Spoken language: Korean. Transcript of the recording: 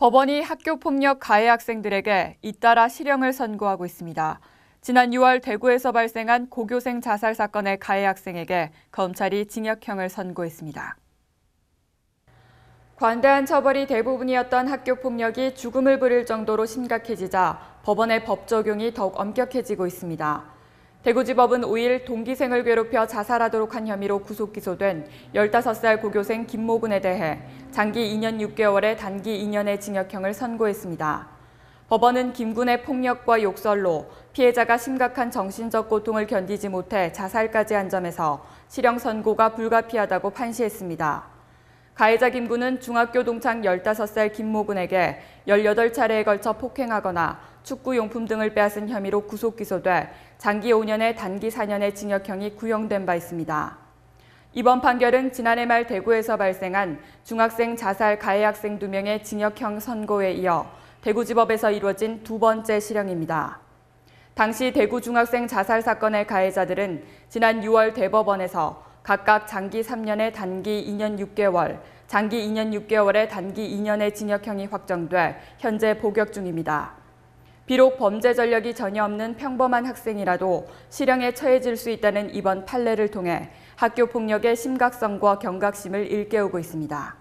법원이 학교폭력 가해 학생들에게 잇따라 실형을 선고하고 있습니다. 지난 6월 대구에서 발생한 고교생 자살 사건의 가해 학생에게 검찰이 징역형을 선고했습니다. 관대한 처벌이 대부분이었던 학교 폭력이 죽음을 부릴 정도로 심각해지자 법원의 법 적용이 더욱 엄격해지고 있습니다. 대구지법은 5일 동기생을 괴롭혀 자살하도록 한 혐의로 구속 기소된 15살 고교생 김모군에 대해 장기 2년 6개월의 단기 2년의 징역형을 선고했습니다. 법원은 김군의 폭력과 욕설로 피해자가 심각한 정신적 고통을 견디지 못해 자살까지 한 점에서 실형 선고가 불가피하다고 판시했습니다. 가해자 김군은 중학교 동창 15살 김모군에게 18차례에 걸쳐 폭행하거나 축구용품 등을 빼앗은 혐의로 구속 기소돼 장기 5년에 단기 4년의 징역형이 구형된 바 있습니다. 이번 판결은 지난해 말 대구에서 발생한 중학생 자살 가해 학생 2명의 징역형 선고에 이어 대구지법에서 이루어진 두 번째 실형입니다. 당시 대구 중학생 자살 사건의 가해자들은 지난 6월 대법원에서 각각 장기 3년의 단기 2년 6개월, 장기 2년 6개월의 단기 2년의 징역형이 확정돼 현재 복역 중입니다. 비록 범죄 전력이 전혀 없는 평범한 학생이라도 실형에 처해질 수 있다는 이번 판례를 통해 학교 폭력의 심각성과 경각심을 일깨우고 있습니다.